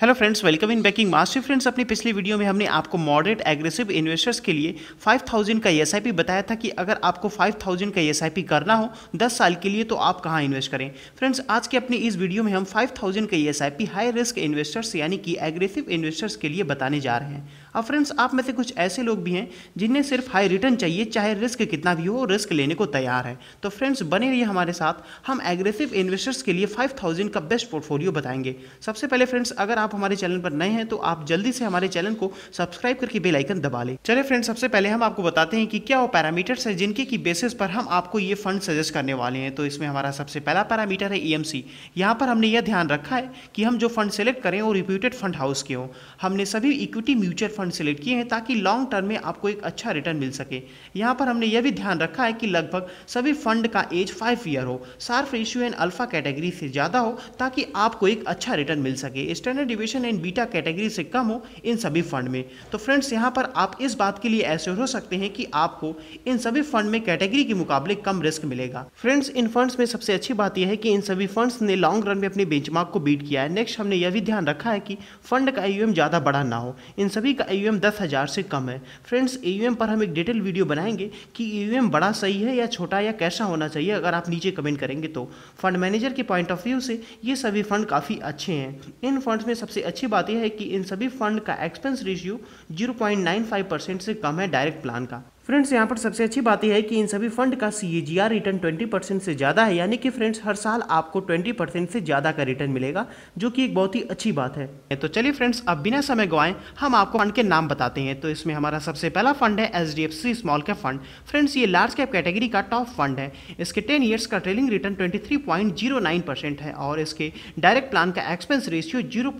hello friends welcome in banking master friends अपनी पिछली video में हमने आपको मॉडरेट एग्रेसिव इन्वेस्टर्स के लिए 5000 का एस बताया था कि अगर आपको 5000 का एस करना हो 10 साल के लिए तो आप कहाँ इन्वेस्ट करें फ्रेंड्स आज के अपनी इस वीडियो में हम 5000 का एस हाई रिस्क इन्वेस्टर्स यानी कि एग्रेसिव इन्वेस्टर्स के लिए बताने जा रहे हैं अब फ्रेंड्स आप में से कुछ ऐसे लोग भी हैं जिन्हें सिर्फ हाई रिटर्न चाहिए चाहे रिस्क कितना भी हो रिस्क लेने को तैयार है तो फ्रेंड्स बने रहिए हमारे साथ हम एग्रेसिव इन्वेस्टर्स के लिए 5000 का बेस्ट पोर्टफोलियो बताएंगे सबसे पहले फ्रेंड्स अगर आप हमारे चैनल पर नए हैं तो आप जल्दी से हमारे चैनल को सब्सक्राइब करके बेलाइकन दबा लें चले फ्रेंड्स सबसे पहले हम आपको बताते हैं कि क्या वो पैरामीटर्स है जिनके की बेसिस पर हम आपको ये फंड सजेस्ट करने वाले हैं तो इसमें हमारा सबसे पहला पैरामीटर है ई e एम पर हमने यह ध्यान रखा है कि हम जो फंड सेलेक्ट करें वो रिप्यूटेड फंड हाउस के हों हमने सभी equity mutual fund fund select किए हैं ताकि लॉन्ग टर्म में आपको एक अच्छा रिटर्न मिल सके यहाँ पर हमने यह भी ध्यान रखा है कि लगभग सभी फंड का एज फाइव ईयर हो Sharpe ratio and alpha category से ज़्यादा हो ताकि आपको एक अच्छा रिटर्न मिल सके standard deviation and beta category से कम हो इन सभी फंड में तो फ्रेंड्स यहाँ पर आप इस बात के लिए ऐसे हो सकते हैं कि आपको इन सभी फंड में कैटेगरी के मुकाबले कम रिस्क मिलेगा फ्रेंड्स इन फंड्स में सबसे अच्छी बात यह है कि इन सभी फंड्स ने लॉन्ग रन में अपने बेंचमार्क को बीट किया है नेक्स्ट हमने यह भी ध्यान रखा है कि फंड का आई ज़्यादा बड़ा ना हो इन सभी का एयूएम दस हज़ार से कम है फ्रेंड्स एयूएम पर हम एक डिटेल वीडियो बनाएंगे कि एयूएम बड़ा सही है या छोटा या कैसा होना चाहिए अगर आप नीचे कमेंट करेंगे तो फंड मैनेजर के पॉइंट ऑफ व्यू से ये सभी फंड काफ़ी अच्छे हैं इन फंड्स में सबसे अच्छी बात यह है कि इन सभी फंड का एक्सपेंस रेशियो जीरो से कम है डायरेक्ट प्लान का फ्रेंड्स यहाँ पर सबसे अच्छी बात यह है कि इन सभी फंड का सी रिटर्न 20 परसेंट से ज़्यादा है यानी कि फ्रेंड्स हर साल आपको 20 परसेंट से ज़्यादा का रिटर्न मिलेगा जो कि एक बहुत ही अच्छी बात है तो चलिए फ्रेंड्स अब बिना समय गवाएं हम आपको फंड के नाम बताते हैं तो इसमें हमारा सबसे पहला फंड है H small cap fund friends ये लार्ज कैप कैटेगरी का टॉप फंड है इसके टेन ईयर्स का ट्रेलिंग रिटर्न ट्वेंटी है और इसके डायरेक्ट प्लान का एक्सपेंस रेशियो जीरो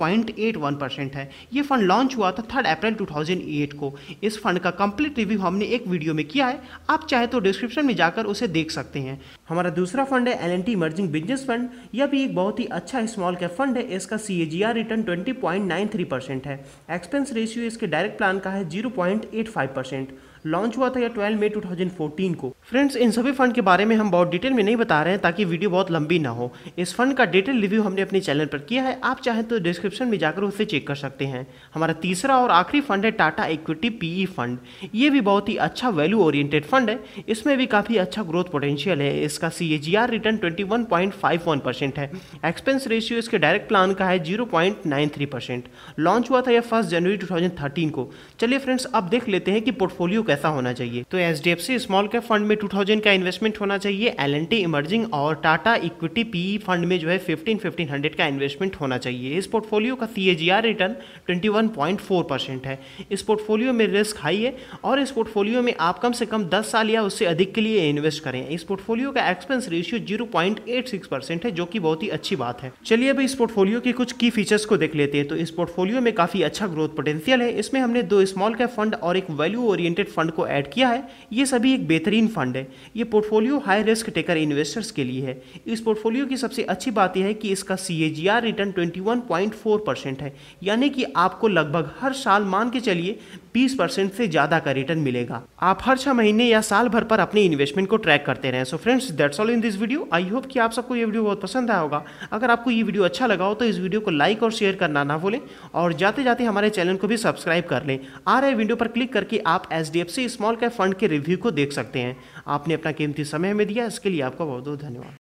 है ये फंड लॉन्च हुआ था थर्ड अप्रैल टू को इस फंड का कंप्लीट रिव्यू हमने एक वीडियो में किया है आप चाहे तो डिस्क्रिप्शन में जाकर उसे देख सकते हैं हमारा दूसरा फंड है L N T emerging business fund यह भी एक बहुत ही अच्छा स्मॉल कैप फंड है इसका C A G R return twenty point nine three percent है एक्सपेंस रेशियो इसके डायरेक्ट प्लान का है zero point eight five percent launch हुआ था या 12 मई 2014 को फ्रेंड्स इन सभी फंड के बारे में हम बहुत डिटेल में नहीं बता रहे हैं ताकि वीडियो बहुत लंबी ना हो इस फंड का डिटेल रिव्यू हमने अपने चैनल पर किया है आप चाहें तो डिस्क्रिप्शन में जाकर उसे चेक कर सकते हैं हमारा तीसरा और आखिरी फंड है टाटा इक्विटी पीई फंड ये भी बहुत ही अच्छा वैल्यू ओरिएंटेड फंड है इसमें भी काफ़ी अच्छा ग्रोथ पोटेंशियल है इसका सी रिटर्न ट्वेंटी है एक्सपेंस रेशियो इसके डायरेक्ट प्लान का है जीरो परसेंट लॉन्च हुआ था यह फर्स्ट जनवरी टू को चलिए फ्रेंड्स अब देख लेते हैं कि पोर्टफोलियो कैसे पैसा होना चाहिए तो H D F C small cap fund में टू थाउजेंड का इन्वेस्टमेंट होना चाहिए एल एन टी इमर्जिंग और टाटा इक्विटी पी फंड में जो है फिफ्टीन फिफ्टीन हंड्रेड का इन्वेस्टमेंट होना चाहिए इस पोर्टफोलियो का C A G R return twenty one point four percent है इस पोर्टफोलियो में रिस्क हाई है और इस पोर्टफोलियो में आप कम से कम दस साल या उससे अधिक के लिए इन्वेस्ट करें इस पोर्टफोलियो का expense ratio zero point eight six percent है जो कि बहुत ही अच्छी बात है चलिए अब इस पोर्टफोलियो के कुछ की फीचर्स को देख लेते हैं तो इस पोर्टफोलियो में काफी अच्छा ग्रोथ पोटेंशियल है इसमें हमने दो स्मॉल कैप फंड और एक वैल्यू ओरिएंटेड फंड को ऐड किया है ये सभी एक बेहतरीन फंड है ये portfolio high risk taker investors के लिए है इस पोर्टफोलियो की सबसे अच्छी बात यह है कि इसका सी रिटर्न 21.4 परसेंट है यानी कि आपको लगभग हर साल मान के चलिए बीस परसेंट से ज़्यादा का रिटर्न मिलेगा आप हर छह महीने या साल भर पर अपने इन्वेस्टमेंट को ट्रैक करते रहे so friends that's all in this video I hope कि आप सबको ये वीडियो बहुत पसंद आया होगा अगर आपको ये वीडियो अच्छा लगा हो तो इस वीडियो को लाइक और शेयर करना ना भूलें और जाते जाते हमारे चैनल को भी सब्सक्राइब कर लें आ रहे वीडियो पर क्लिक करके आप H D F C small cap fund के रिव्यू को देख सकते हैं आपने अपना कीमती समय में दिया इसके लिए आपका बहुत बहुत धन्यवाद